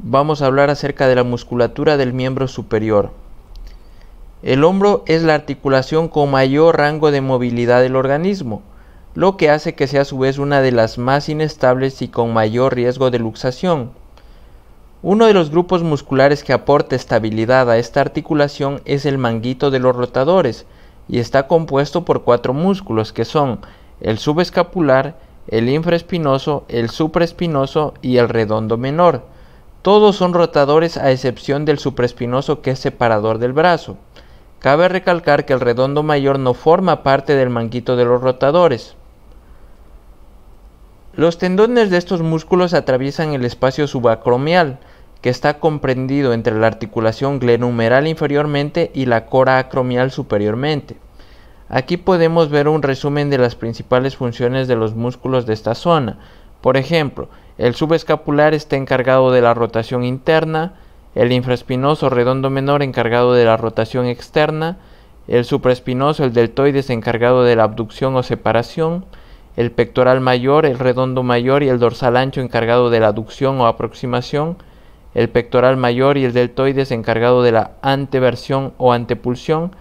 vamos a hablar acerca de la musculatura del miembro superior. El hombro es la articulación con mayor rango de movilidad del organismo, lo que hace que sea a su vez una de las más inestables y con mayor riesgo de luxación. Uno de los grupos musculares que aporta estabilidad a esta articulación es el manguito de los rotadores, y está compuesto por cuatro músculos que son el subescapular, el infraespinoso, el supraespinoso y el redondo menor todos son rotadores a excepción del supraespinoso que es separador del brazo. Cabe recalcar que el redondo mayor no forma parte del manguito de los rotadores. Los tendones de estos músculos atraviesan el espacio subacromial, que está comprendido entre la articulación glenumeral inferiormente y la cora acromial superiormente. Aquí podemos ver un resumen de las principales funciones de los músculos de esta zona. Por ejemplo, el subescapular está encargado de la rotación interna, el infraespinoso redondo menor encargado de la rotación externa, el supraespinoso, el deltoides encargado de la abducción o separación, el pectoral mayor, el redondo mayor y el dorsal ancho encargado de la aducción o aproximación, el pectoral mayor y el deltoides encargado de la anteversión o antepulsión,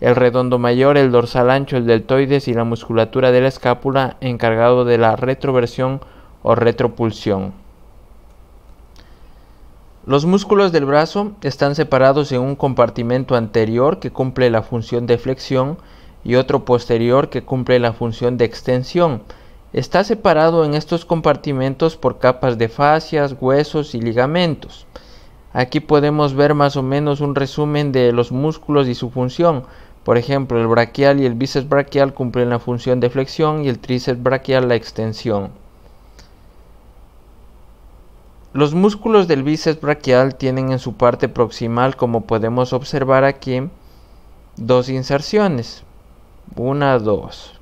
el redondo mayor, el dorsal ancho, el deltoides y la musculatura de la escápula encargado de la retroversión o o retropulsión. Los músculos del brazo están separados en un compartimento anterior que cumple la función de flexión y otro posterior que cumple la función de extensión. Está separado en estos compartimentos por capas de fascias, huesos y ligamentos. Aquí podemos ver más o menos un resumen de los músculos y su función. Por ejemplo, el braquial y el bíceps braquial cumplen la función de flexión y el tríceps braquial la extensión. Los músculos del bíceps braquial tienen en su parte proximal, como podemos observar aquí, dos inserciones. Una, dos.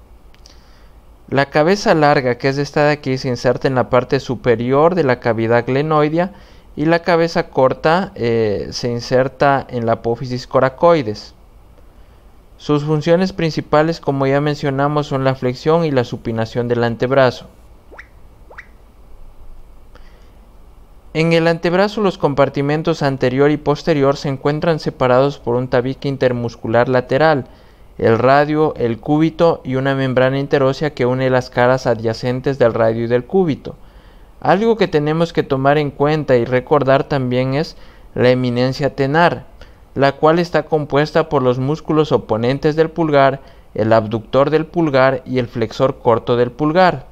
La cabeza larga, que es esta de aquí, se inserta en la parte superior de la cavidad glenoidea y la cabeza corta eh, se inserta en la apófisis coracoides. Sus funciones principales, como ya mencionamos, son la flexión y la supinación del antebrazo. En el antebrazo los compartimentos anterior y posterior se encuentran separados por un tabique intermuscular lateral, el radio, el cúbito y una membrana interósea que une las caras adyacentes del radio y del cúbito. Algo que tenemos que tomar en cuenta y recordar también es la eminencia tenar, la cual está compuesta por los músculos oponentes del pulgar, el abductor del pulgar y el flexor corto del pulgar.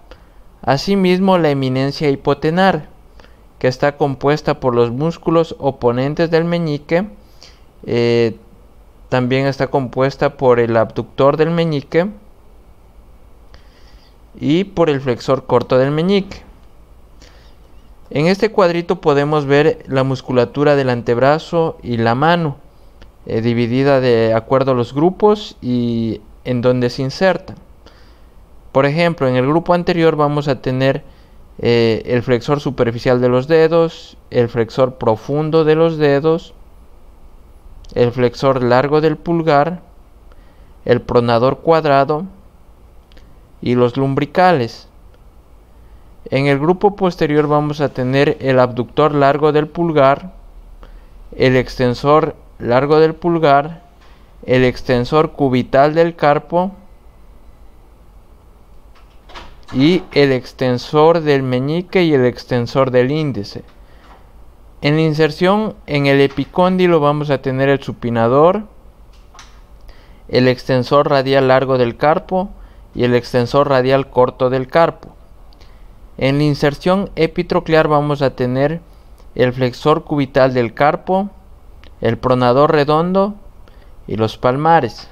Asimismo, la eminencia hipotenar, que está compuesta por los músculos oponentes del meñique. Eh, también está compuesta por el abductor del meñique y por el flexor corto del meñique. En este cuadrito podemos ver la musculatura del antebrazo y la mano, eh, dividida de acuerdo a los grupos y en donde se inserta Por ejemplo, en el grupo anterior vamos a tener eh, el flexor superficial de los dedos, el flexor profundo de los dedos, el flexor largo del pulgar, el pronador cuadrado y los lumbricales. En el grupo posterior vamos a tener el abductor largo del pulgar, el extensor largo del pulgar, el extensor cubital del carpo, y el extensor del meñique y el extensor del índice. En la inserción en el epicóndilo vamos a tener el supinador, el extensor radial largo del carpo y el extensor radial corto del carpo. En la inserción epitroclear vamos a tener el flexor cubital del carpo, el pronador redondo y los palmares.